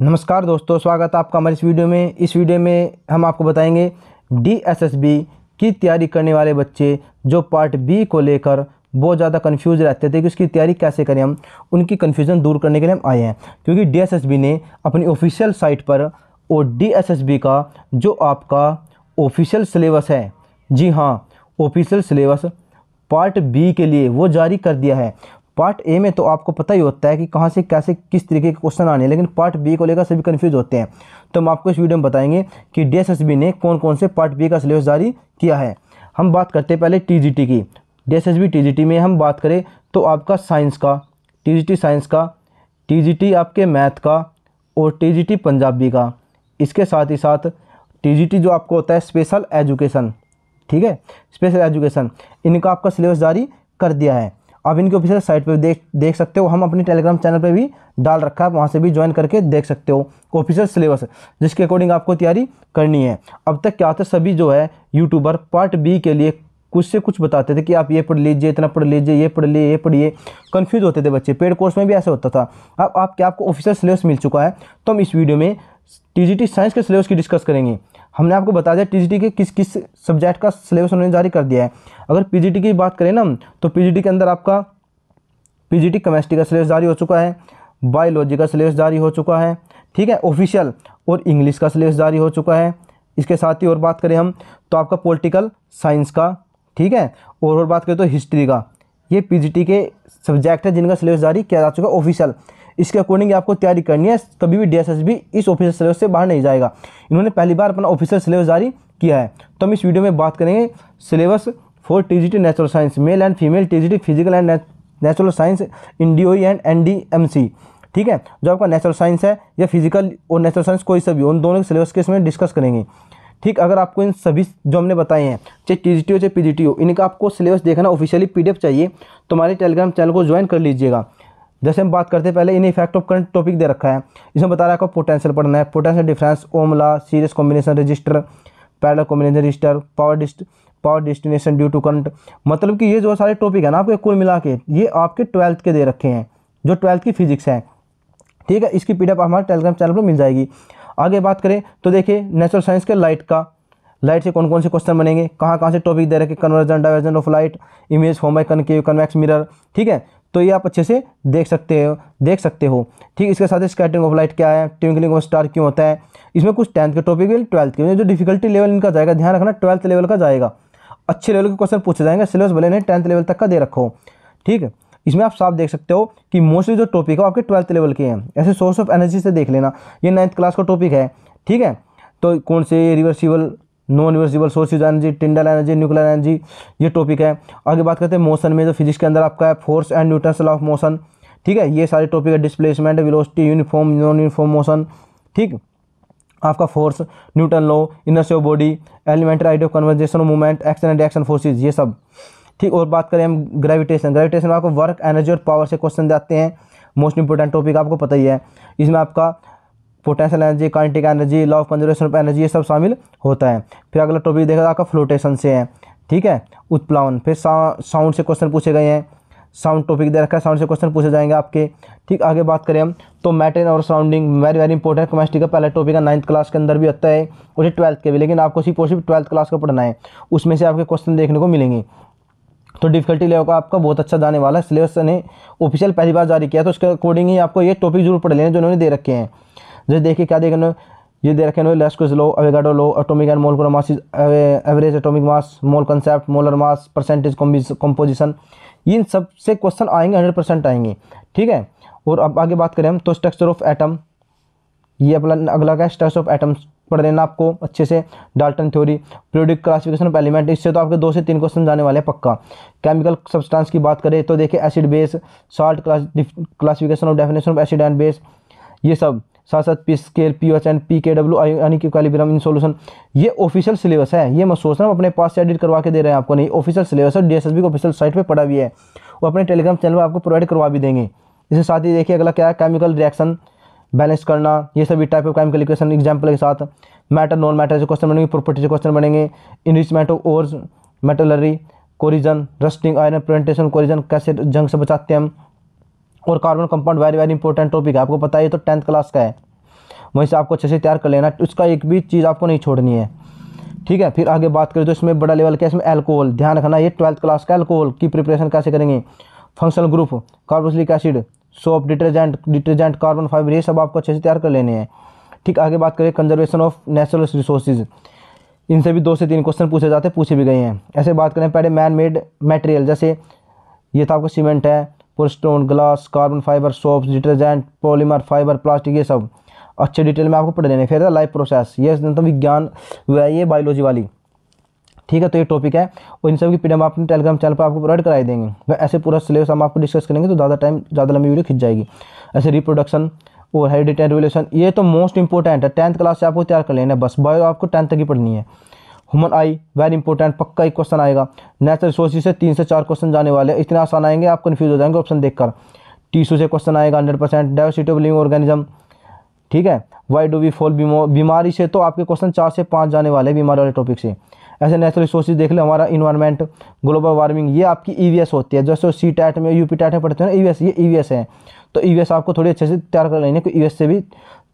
नमस्कार दोस्तों स्वागत है आपका हमारे इस वीडियो में इस वीडियो में हम आपको बताएंगे डीएसएसबी की तैयारी करने वाले बच्चे जो पार्ट बी को लेकर बहुत ज़्यादा कन्फ्यूज रहते थे कि उसकी तैयारी कैसे करें हम उनकी कन्फ्यूज़न दूर करने के लिए हम आए हैं क्योंकि डीएसएसबी ने अपनी ऑफिशियल साइट पर और डी का जो आपका ऑफिशियल सिलेबस है जी हाँ ऑफिशियल सिलेबस पार्ट बी के लिए वो जारी कर दिया है पार्ट ए में तो आपको पता ही होता है कि कहाँ से कैसे किस तरीके के क्वेश्चन आने हैं लेकिन पार्ट बी को लेकर सभी कन्फ्यूज होते हैं तो हम आपको इस वीडियो में बताएंगे कि डी ने कौन कौन से पार्ट बी का सिलेबस जारी किया है हम बात करते हैं पहले टी की डी एस में हम बात करें तो आपका साइंस का टी साइंस का टी आपके मैथ का और टी पंजाबी का इसके साथ ही साथ टी जो आपको होता है स्पेशल एजुकेशन ठीक है स्पेशल एजुकेशन इनका आपका सिलेबस जारी कर दिया है आप इनकी ऑफिशियल साइट पर देख देख सकते हो हम अपने टेलीग्राम चैनल पर भी डाल रखा है वहाँ से भी ज्वाइन करके देख सकते हो ऑफिशियल सिलेबस जिसके अकॉर्डिंग आपको तैयारी करनी है अब तक क्या होता है सभी जो है यूट्यूबर पार्ट बी के लिए कुछ से कुछ बताते थे कि आप ये पढ़ लीजिए इतना पढ़ लीजिए ये पढ़ लिए ये पढ़िए कन्फ्यूज होते थे बच्चे पेड कोर्स में भी ऐसा होता था अब आप क्या आपको ऑफिशियल सिलेबस मिल चुका है तो हम इस वीडियो में टी साइंस के सिलेबस की डिस्कस करेंगे हमने आपको बता दिया टीजीटी के किस किस सब्जेक्ट का सिलेबस उन्होंने जारी कर दिया है अगर पीजीटी की बात करें ना तो पीजीटी के अंदर आपका पीजीटी केमिस्ट्री का सिलेबस जारी हो चुका है बायोलॉजी का सिलेबस जारी हो चुका है ठीक है ऑफिशियल और इंग्लिश का सिलेबस जारी हो चुका है इसके साथ ही और बात करें हम तो आपका पॉलिटिकल साइंस का ठीक है और और बात करें तो हिस्ट्री का ये पीजीटी के सब्जेक्ट है जिनका सिलेबस जारी किया जा चुका है ऑफिशियल इसके अकॉर्डिंग आपको तैयारी करनी है कभी भी डी इस ऑफिसर सिलेबस से बाहर नहीं जाएगा इन्होंने पहली बार अपना ऑफिसर सिलेबस जारी किया है तो हम इस वीडियो में बात करेंगे syllabus for T natural science male and female T physical and natural science N and N ठीक है जो आपका नेचुरल साइंस है या फिजिकल और नेचुरल साइंस कोई सा भी उन दोनों के सिलेबस के इसमें डिस्कस करेंगे ठीक अगर आपको इन सभी जो हमने बताए हैं चाहे टी जी हो चाहे पी जी हो इनका आपको सिलेबस देखना ऑफिशियली पी चाहिए तो हमारे टेलीग्राम चैनल को ज्वाइन कर लीजिएगा जैसे हम बात करते हैं पहले इन इफेक्ट ऑफ करंट टॉपिक दे रखा है इसमें बता रहा है आपको पोटेंशियल पढ़ना है potential difference ohm law series combination resistor parallel combination resistor power डिस्ट power destination due to current मतलब कि ये जो सारे टॉपिक है ना आपके कुल मिला के ये आपके ट्वेल्थ के दे रखे हैं जो ट्वेल्थ की फिजिक्स है ठीक है इसकी पी हमारे टेलीग्राम चैनल पर मिल जाएगी आगे बात करें तो देखिए नेचुरल साइंस के लाइट का लाइट से कौन कौन से क्वेश्चन बनेंगे कहाँ कहाँ से टॉपिक दे रखे convergence divergence of light image form by concave convex mirror ठीक है तो ये आप अच्छे से देख सकते हो देख सकते हो ठीक इसके साथ स्कैटरिंग ऑफ लाइट क्या है ट्विंकलिंग ऑफ स्टार क्यों होता है इसमें कुछ टेंथ के टॉपिक है ट्वेल्थ के जो डिफिकल्टी लेवल इनका जाएगा ध्यान रखना ट्वेल्थ लेवल का जाएगा अच्छे लेवल के क्वेश्चन पूछे जाएंगे सिलेबस भले नहीं टेंथ लेवल तक का दे रखो ठीक है इसमें आप साफ देख सकते हो कि मोस्टली जो टॉपिक है आपके ट्वेल्थ लेवल के हैं ऐसे सोर्स ऑफ एनर्जी से देख लेना ये नाइन्थ क्लास का टॉपिक है ठीक है तो कौन से reversible non reversible use energy tidal energy nuclear energy ये टॉपिक है आगे बात करते हैं मोशन में जो फिजिक्स के अंदर आपका है force and newton's law of motion ठीक है ये सारे टॉपिक है displacement velocity uniform non uniform motion ठीक आपका force newton law of body elementary idea of conservation movement action and action forces ये सब ठीक और बात करें हम ग्रेविटेशन ग्रेविटेशन में आपको वर्क एनर्जी और पावर से क्वेश्चन जाते हैं मोस्ट इंपॉर्टेंट टॉपिक आपको पता ही है इसमें आपका potential energy kinetic energy law of conservation of energy ये सब शामिल होता है फिर अगला टॉपिक देखा आपका फ्लोटेशन से है ठीक है उत्प्लावन फिर साउंड से क्वेश्चन पूछे गए हैं साउंड टॉपिक दे रखा है साउंड से क्वेश्चन पूछे जाएंगे आपके ठीक आगे बात करें हम तो मैटर और surrounding very very important chemistry का पहला टॉपिक है नाइन्थ क्लास के अंदर भी आता है उसे ट्वेल्थ के भी लेकिन आपको सिर्फ और सिर्फ ट्वेल्थ क्लास का पढ़ना है उसमें से आपके क्वेश्चन देखने को मिलेंगे तो डिफिकल्टी लेवल का आपका बहुत अच्छा जाने वाला है सिलेबस ने ऑफिशियल पहली बार जारी किया तो उसके अकॉर्डिंग ही आपको ये टॉपिक जरूर पढ़ लेने जो उन्होंने दे रखे हैं जैसे देखिए क्या देखें ये दे रखे लेस्कोज law Avogadro law atomic and molecular mass average atomic mass mole concept molar mass percentage composition इन सब से क्वेश्चन आएंगे हंड्रेड परसेंट आएंगे ठीक है और अब आगे बात करें हम तो स्ट्रक्चर ऑफ एटम ये अपना अगला क्या स्ट्रक्चर ऑफ एटम्स पढ़ लेना आपको अच्छे से Dalton theory periodic classification of element इससे तो आपके दो से तीन क्वेश्चन जाने वाले हैं पक्का केमिकल सब्सटेंस की बात करें तो देखिए acid base salt classification of definition of acid and base ये सब साथ साथ P scale P H and P K W यानी कि कैलिब्रम इन सोल्यूशन ये ऑफिशियल सिलेबस है ये मैं सोच रहा हूँ अपने पास से एडिट करवा के दे रहे हैं आपको नहीं ऑफिशियल सिलेबस है डी एस एस बी को ऑफिशियल साइट पर पढ़ा भी है वो अपने टेलीग्राम चैनल पर आपको प्रोवाइड करवा भी देंगे इसके साथ ही देखिए अगला क्या है केमिकल रिएक्शन बैलेंस करना ये सभी type of chemical equation example के साथ मैटर नॉन मैटर से क्वेश्चन बनेंगे प्रॉपर्टी से क्वेश्चन बनेंगे enrichment of ores metallurgy corrosion rusting iron presentation corrosion कैसे जंग से बचाते हैं हम और carbon compound very very important topic है आपको पता है तो टेंथ क्लास का है वहीं से आपको अच्छे से तैयार कर लेना उसका एक भी चीज़ आपको नहीं छोड़नी है ठीक है फिर आगे बात करें तो इसमें बड़ा लेवल का इसमें एल्कोहल ध्यान रखना ये ट्वेल्थ क्लास का एल्कोहल की प्रिपरेशन कैसे करेंगे functional group carboxylic acid soap detergent detergent carbon fibre ये सब आपको अच्छे से तैयार कर लेने हैं ठीक आगे बात करें कंजर्वेशन ऑफ नेचुरल रिसोर्सेज इनसे भी दो से तीन क्वेश्चन पूछे जाते पूछे भी गए हैं ऐसे बात करें पहले मैन मेड मटेरियल जैसे ये था आपका सीमेंट है पुरस्टोन glass carbon fibre soaps detergent polymer fibre plastic ये सब अच्छे डिटेल में आपको पढ़ लेने फिर लाइफ प्रोसेस ये तो विज्ञान वह ये बायोलॉजी वाली ठीक है तो ये टॉपिक है और इन सब की पीडीएफ अपने टेलीग्राम चैनल पर आपको प्रोवाइड कराई देंगे तो ऐसे पूरा सिलेबस हम आपको डिस्कस करेंगे तो ज़्यादा टाइम ज़्यादा लंबी वीडियो खिंच जाएगी ऐसे रिप्रोडक्शन और हेरिडिटी एंड रिवोल्यूशन ये तो मोस्ट इंपॉर्टेंट है टेंथ क्लास से आपको तैयार कर लेना है बस बायो आपको टेंथ तक ही पढ़नी है ह्यूमन आई वेरी इंपॉर्टेंट पक्का एक क्वेश्चन आएगा नेचुरल रिसोर्सेज से तीन से चार क्वेश्चन जाने वाले हैं इतने आसान आएंगे आप कन्फ्यूज हो जाएंगे ऑप्शन देखकर टीशू से क्वेश्चन आएगा hundred percent diversity of living organism ठीक है वाई डू वी फॉल बीमारी से तो आपके क्वेश्चन चार से पाँच जाने वाले बीमारी वाले टॉपिक से ऐसे नेचुरल रिसोर्सेज देख लो हमारा इन्वायरमेंट ग्लोबल वार्मिंग ये आपकी ई e होती है जैसे सी टैट में यू पी टैट में पढ़ते e e हैं ना ई ये ई है तो ई आपको थोड़ी अच्छे से तैयार कर लेंगे है ई से भी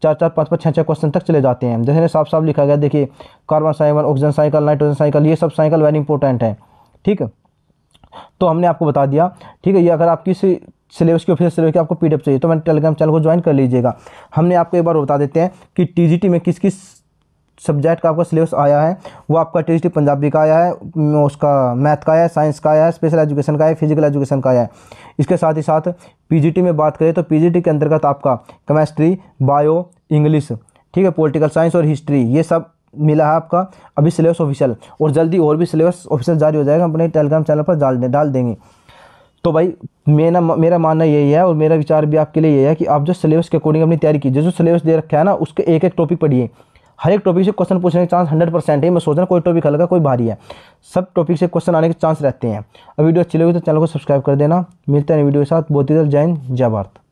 चार चार पाँच पाँच छः छः क्वेश्चन तक चले जाते हैं जैसे साफ साफ लिखा गया देखिए carbon cycle oxygen cycle nitrogen cycle ये सब साइकिल वेरी इंपॉर्टेंट है ठीक है तो हमने आपको बता दिया ठीक है ये अगर आप किसी सिलेबस की ऑफिसियल सिलेबस की आपको पीडीएफ चाहिए तो मैंने टेलीग्राम चैनल को ज्वाइन कर लीजिएगा हमने आपको एक बार बता देते हैं कि टीजीटी में किस किस सब्जेक्ट का आपका सिलेबस आया है वो आपका टी पंजाबी का आया है उसका मैथ का आया है साइंस का आया है स्पेशल एजुकेशन का आया है फिजिकल एजुकेशन का आया है इसके साथ ही साथ पीजीटी में बात करें तो पीजीटी के अंतर्गत आपका केमेस्ट्री बायो इंग्लिश ठीक है पॉलिटिकल साइंस और हिस्ट्री ये सब मिला है आपका अभी सिलेबस ऑफिशियल और जल्दी और भी सिलेबस ऑफिशियल जारी हो जाएगा अपने टेलीग्राम चैनल पर डाल डाल देंगे तो भाई मेरा मेरा मानना यही है और मेरा विचार भी आपके लिए यही है कि आप जो सिलेबस के अकॉर्डिंग अपनी तैयारी कीजिए जो सिलेबस दे रखा है ना उसके एक एक टॉपिक पढ़िए हर एक टॉपिक से क्वेश्चन पूछने के चांस हंड्रेड परसेंट है मैं सोच रहा कोई टॉपिक हल्का कोई भारी है सब टॉपिक से क्वेश्चन आने के चांस रहते हैं अब वीडियो अच्छी लगी तो चैनल को सब्सक्राइब कर देना मिलते हैं वीडियो के साथ बहुत ही जल्द जय हिंद जय भारत